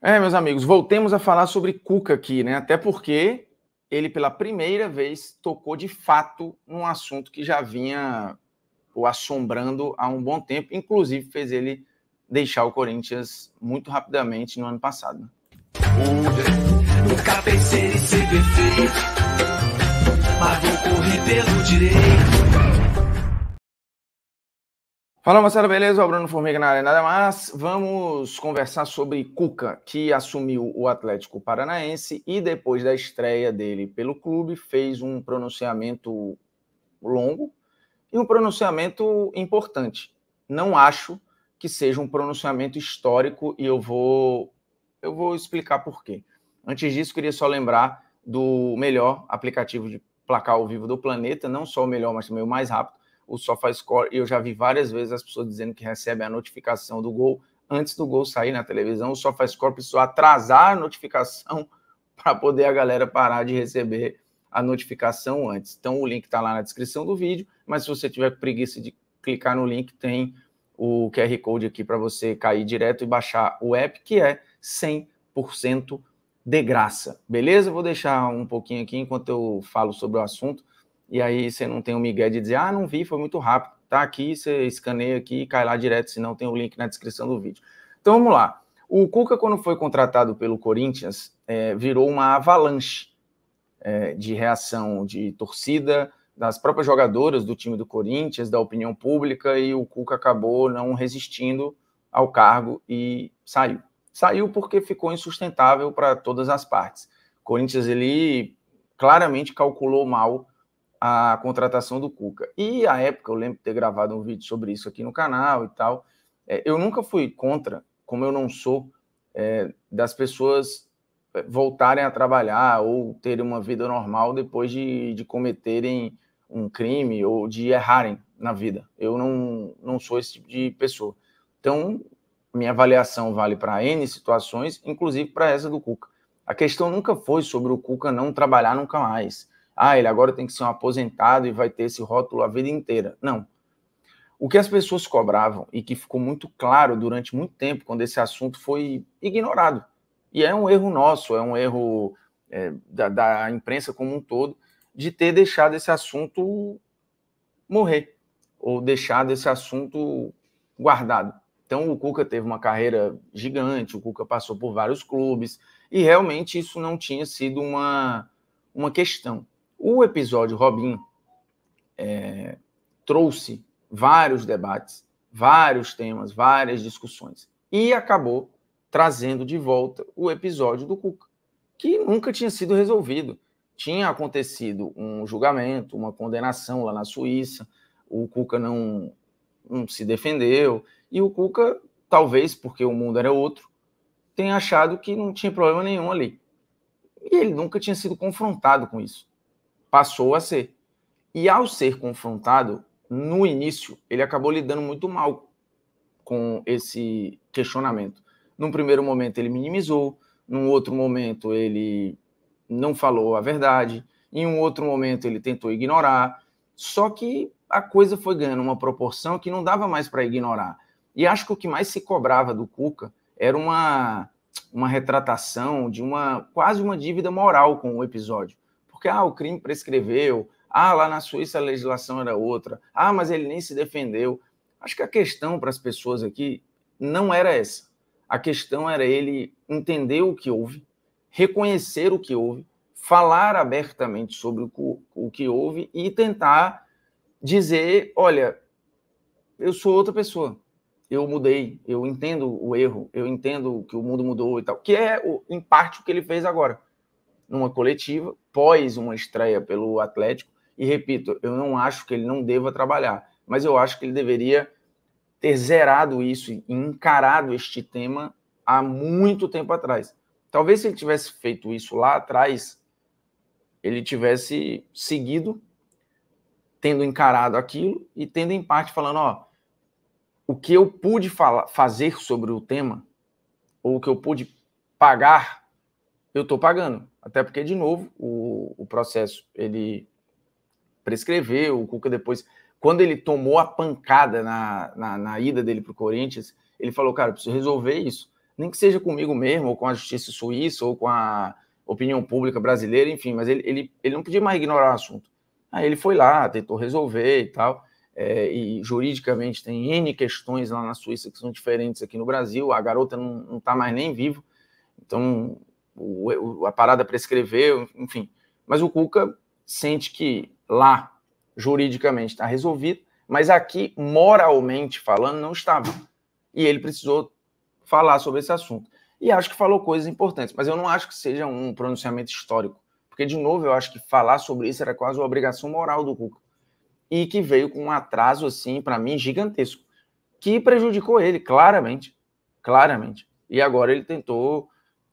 É, meus amigos, voltemos a falar sobre Cuca aqui, né? Até porque ele, pela primeira vez, tocou de fato num assunto que já vinha o assombrando há um bom tempo, inclusive fez ele deixar o Corinthians muito rapidamente no ano passado. Nunca pensei em ser perfeito, é mas vou correr pelo direito. Fala moçada, beleza? O Bruno Formiga na área, nada mais. Vamos conversar sobre Cuca, que assumiu o Atlético Paranaense e depois da estreia dele pelo clube fez um pronunciamento longo e um pronunciamento importante. Não acho que seja um pronunciamento histórico e eu vou eu vou explicar por quê. Antes disso, queria só lembrar do melhor aplicativo de placar ao vivo do planeta, não só o melhor, mas também o mais rápido o SofaScore, e eu já vi várias vezes as pessoas dizendo que recebem a notificação do gol antes do gol sair na televisão. O SofaScore precisou atrasar a notificação para poder a galera parar de receber a notificação antes. Então o link está lá na descrição do vídeo, mas se você tiver preguiça de clicar no link, tem o QR Code aqui para você cair direto e baixar o app, que é 100% de graça. Beleza? Vou deixar um pouquinho aqui enquanto eu falo sobre o assunto e aí você não tem o migué de dizer, ah, não vi, foi muito rápido. Tá aqui, você escaneia aqui e cai lá direto, senão tem o link na descrição do vídeo. Então vamos lá. O Cuca, quando foi contratado pelo Corinthians, é, virou uma avalanche é, de reação de torcida, das próprias jogadoras do time do Corinthians, da opinião pública, e o Cuca acabou não resistindo ao cargo e saiu. Saiu porque ficou insustentável para todas as partes. O Corinthians ele claramente calculou mal a contratação do Cuca. E à época eu lembro de ter gravado um vídeo sobre isso aqui no canal e tal. É, eu nunca fui contra, como eu não sou, é, das pessoas é, voltarem a trabalhar ou terem uma vida normal depois de, de cometerem um crime ou de errarem na vida. Eu não, não sou esse tipo de pessoa. Então, minha avaliação vale para N situações, inclusive para essa do Cuca. A questão nunca foi sobre o Cuca não trabalhar nunca mais ah, ele agora tem que ser um aposentado e vai ter esse rótulo a vida inteira. Não. O que as pessoas cobravam e que ficou muito claro durante muito tempo, quando esse assunto foi ignorado. E é um erro nosso, é um erro é, da, da imprensa como um todo, de ter deixado esse assunto morrer, ou deixado esse assunto guardado. Então, o Cuca teve uma carreira gigante, o Cuca passou por vários clubes, e realmente isso não tinha sido uma, uma questão. O episódio Robin é, trouxe vários debates, vários temas, várias discussões e acabou trazendo de volta o episódio do Cuca, que nunca tinha sido resolvido. Tinha acontecido um julgamento, uma condenação lá na Suíça, o Cuca não, não se defendeu, e o Cuca, talvez porque o mundo era outro, tenha achado que não tinha problema nenhum ali. E ele nunca tinha sido confrontado com isso passou a ser. E ao ser confrontado, no início, ele acabou lidando muito mal com esse questionamento. Num primeiro momento, ele minimizou, num outro momento, ele não falou a verdade, em um outro momento, ele tentou ignorar. Só que a coisa foi ganhando uma proporção que não dava mais para ignorar. E acho que o que mais se cobrava do Cuca era uma, uma retratação de uma quase uma dívida moral com o episódio porque ah, o crime prescreveu, ah, lá na Suíça a legislação era outra, ah, mas ele nem se defendeu. Acho que a questão para as pessoas aqui não era essa. A questão era ele entender o que houve, reconhecer o que houve, falar abertamente sobre o que houve e tentar dizer: olha, eu sou outra pessoa, eu mudei, eu entendo o erro, eu entendo que o mundo mudou e tal, que é, em parte, o que ele fez agora, numa coletiva, pós uma estreia pelo Atlético. E repito, eu não acho que ele não deva trabalhar, mas eu acho que ele deveria ter zerado isso e encarado este tema há muito tempo atrás. Talvez se ele tivesse feito isso lá atrás, ele tivesse seguido, tendo encarado aquilo e tendo em parte falando, ó, o que eu pude falar, fazer sobre o tema, ou o que eu pude pagar eu estou pagando. Até porque, de novo, o, o processo ele prescreveu, o Cuca depois, quando ele tomou a pancada na, na, na ida dele para o Corinthians, ele falou, cara, preciso resolver isso. Nem que seja comigo mesmo, ou com a justiça suíça, ou com a opinião pública brasileira, enfim, mas ele, ele, ele não podia mais ignorar o assunto. Aí ele foi lá, tentou resolver e tal. É, e juridicamente tem N questões lá na Suíça que são diferentes aqui no Brasil. A garota não está mais nem viva. Então, o, a parada prescreveu, enfim. Mas o Cuca sente que lá, juridicamente, está resolvido, mas aqui, moralmente falando, não estava. E ele precisou falar sobre esse assunto. E acho que falou coisas importantes, mas eu não acho que seja um pronunciamento histórico. Porque, de novo, eu acho que falar sobre isso era quase uma obrigação moral do Cuca. E que veio com um atraso, assim, para mim, gigantesco. Que prejudicou ele, claramente. Claramente. E agora ele tentou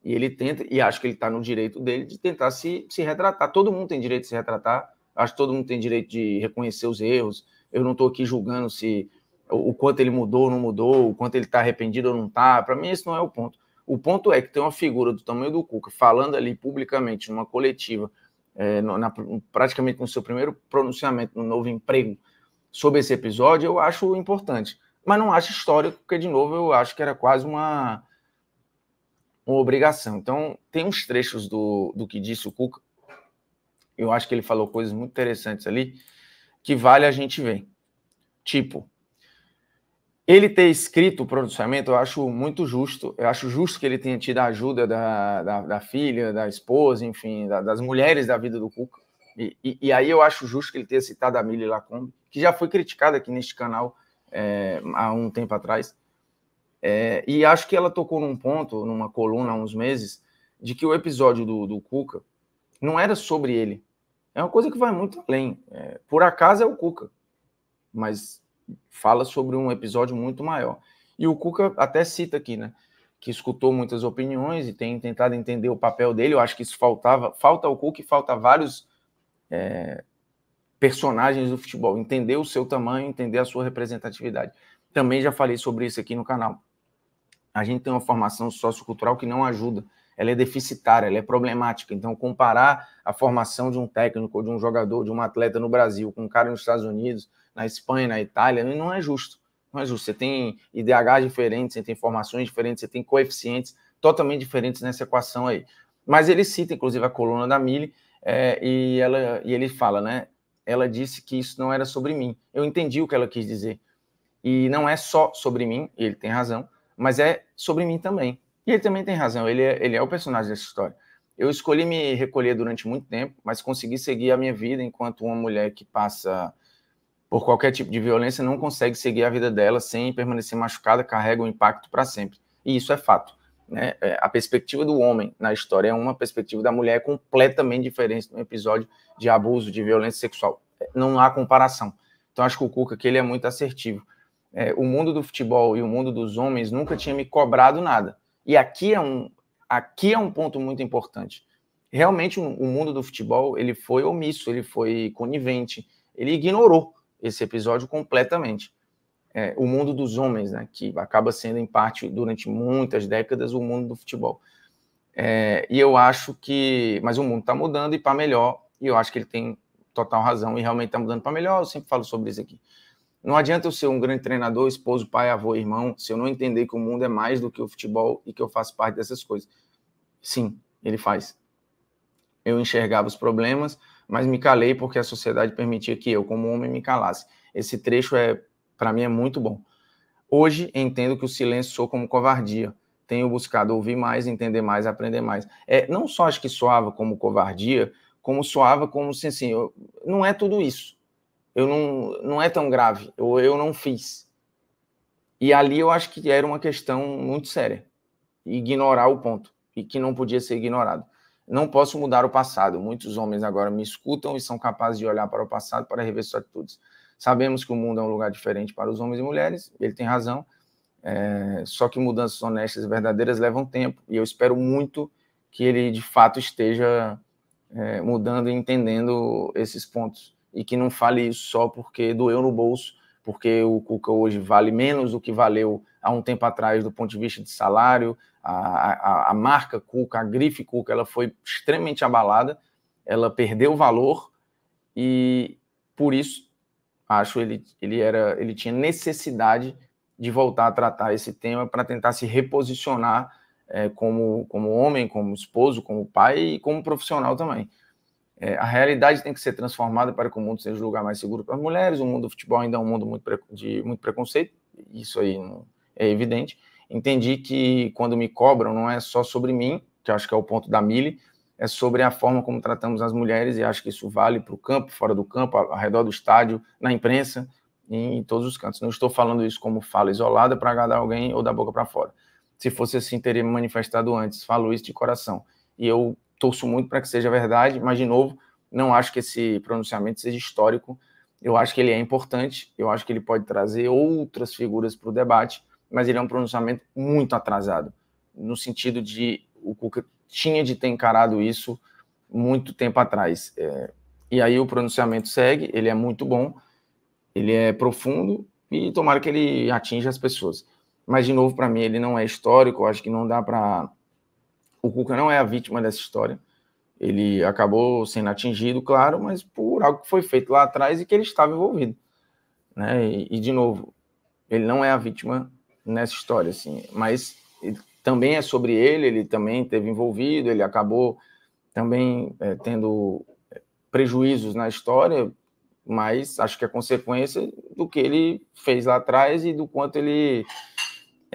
e ele tenta, e acho que ele está no direito dele de tentar se, se retratar. Todo mundo tem direito de se retratar, acho que todo mundo tem direito de reconhecer os erros. Eu não estou aqui julgando se o, quanto ele mudou ou não mudou, o quanto ele está arrependido ou não está. Para mim, esse não é o ponto. O ponto é que tem uma figura do tamanho do Cuca falando ali publicamente, numa coletiva, é, na, praticamente no seu primeiro pronunciamento no novo emprego sobre esse episódio, eu acho importante. Mas não acho histórico, porque, de novo, eu acho que era quase uma uma obrigação. Então, tem uns trechos do, do que disse o Cuca, eu acho que ele falou coisas muito interessantes ali, que vale a gente ver. Tipo, ele ter escrito o pronunciamento, eu acho muito justo. Eu acho justo que ele tenha tido a ajuda da, da, da filha, da esposa, enfim, da, das mulheres da vida do Cuca. E, e, e, aí eu acho justo que ele tenha citado a Mili Lacombe, que já foi criticada aqui neste canal é, há um tempo atrás. É, e acho que ela tocou num ponto, numa coluna há uns meses, de que o episódio do, do Cuca não era sobre ele. É uma coisa que vai muito além. É, por acaso é o Cuca, mas fala sobre um episódio muito maior. E o Cuca até cita aqui, né? Que escutou muitas opiniões e tem tentado entender o papel dele. Eu acho que isso faltava, falta o Cuca e falta vários é, personagens do futebol. Entender o seu tamanho, entender a sua representatividade. Também já falei sobre isso aqui no canal a gente tem uma formação sociocultural que não ajuda. Ela é deficitária, ela é problemática. Então, comparar a formação de um técnico, de um jogador, de um atleta no Brasil com um cara nos Estados Unidos, na Espanha, na Itália, não é justo. Não é justo. Você tem IDH diferentes, você tem formações diferentes, você tem coeficientes totalmente diferentes nessa equação aí. Mas ele cita, inclusive, a coluna da Mille, é, e, ela, e ele fala, né? Ela disse que isso não era sobre mim. Eu entendi o que ela quis dizer. E não é só sobre mim, ele tem razão, mas é sobre mim também. E ele também tem razão, ele é, ele é o personagem dessa história. Eu escolhi me recolher durante muito tempo, mas consegui seguir a minha vida enquanto uma mulher que passa por qualquer tipo de violência não consegue seguir a vida dela sem permanecer machucada, carrega o um impacto para sempre. E isso é fato. Né? É, a perspectiva do homem na história é uma, a perspectiva da mulher é completamente diferente de um episódio de abuso, de violência sexual. É, não há comparação. Então acho que o Cuca que ele é muito assertivo é, o mundo do futebol e o mundo dos homens nunca tinha me cobrado nada. E aqui é um, aqui é um ponto muito importante. Realmente, o, o mundo do futebol ele foi omisso, ele foi conivente, ele ignorou esse episódio completamente. É, o mundo dos homens, né, que acaba sendo, em parte, durante muitas décadas, o mundo do futebol. É, e eu acho que. Mas o mundo está mudando e para tá melhor, e eu acho que ele tem total razão, e realmente está mudando para melhor. Eu sempre falo sobre isso aqui. Não adianta eu ser um grande treinador, esposo, pai, avô, irmão, se eu não entender que o mundo é mais do que o futebol e que eu faço parte dessas coisas. Sim, ele faz. Eu enxergava os problemas, mas me calei porque a sociedade permitia que eu, como homem, me calasse. Esse trecho é, para mim, é muito bom. Hoje entendo que o silêncio soa como covardia. Tenho buscado ouvir mais, entender mais, aprender mais. É, não só acho que soava como covardia, como soava como se assim eu, não é tudo isso eu não, não é tão grave, ou eu não fiz. E ali eu acho que era uma questão muito séria. Ignorar o ponto, e que não podia ser ignorado. Não posso mudar o passado. Muitos homens agora me escutam e são capazes de olhar para o passado para rever suas atitudes. Sabemos que o mundo é um lugar diferente para os homens e mulheres, ele tem razão. É, só que mudanças honestas e verdadeiras levam tempo, e eu espero muito que ele de fato esteja é, mudando e entendendo esses pontos e que não fale isso só porque doeu no bolso, porque o Cuca hoje vale menos do que valeu há um tempo atrás do ponto de vista de salário, a, a, a marca Cuca, a grife Cuca, ela foi extremamente abalada, ela perdeu valor e por isso acho ele ele era ele tinha necessidade de voltar a tratar esse tema para tentar se reposicionar é, como como homem, como esposo, como pai e como profissional também. É, a realidade tem que ser transformada para que o mundo seja um lugar mais seguro para as mulheres. O mundo do futebol ainda é um mundo muito de muito preconceito, isso aí é evidente. Entendi que quando me cobram, não é só sobre mim, que acho que é o ponto da Mili, é sobre a forma como tratamos as mulheres, e acho que isso vale para o campo, fora do campo, ao redor do estádio, na imprensa, em, em todos os cantos. Não estou falando isso como fala isolada para agradar alguém ou da boca para fora. Se fosse assim, teria me manifestado antes. Falo isso de coração. E eu torço muito para que seja verdade, mas, de novo, não acho que esse pronunciamento seja histórico. Eu acho que ele é importante, eu acho que ele pode trazer outras figuras para o debate, mas ele é um pronunciamento muito atrasado no sentido de o Cuca tinha de ter encarado isso muito tempo atrás. É, e aí o pronunciamento segue, ele é muito bom, ele é profundo e tomara que ele atinja as pessoas. Mas, de novo, para mim, ele não é histórico, acho que não dá para o Cuca não é a vítima dessa história. Ele acabou sendo atingido, claro, mas por algo que foi feito lá atrás e que ele estava envolvido. Né? E, e de novo, ele não é a vítima nessa história, assim, mas também é sobre ele, ele também teve envolvido, ele acabou também é, tendo é, prejuízos na história, mas acho que é consequência do que ele fez lá atrás e do quanto ele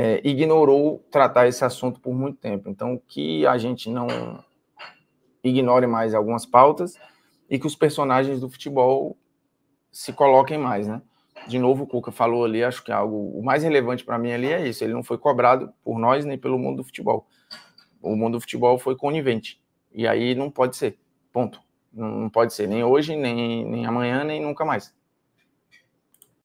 é, ignorou tratar esse assunto por muito tempo. Então, que a gente não ignore mais algumas pautas e que os personagens do futebol se coloquem mais, né? De novo, o Cuca falou ali, acho que é algo o mais relevante para mim ali é isso. Ele não foi cobrado por nós nem pelo mundo do futebol. O mundo do futebol foi conivente. E aí não pode ser. Ponto. Não, pode ser nem hoje, nem, nem amanhã, nem nunca mais.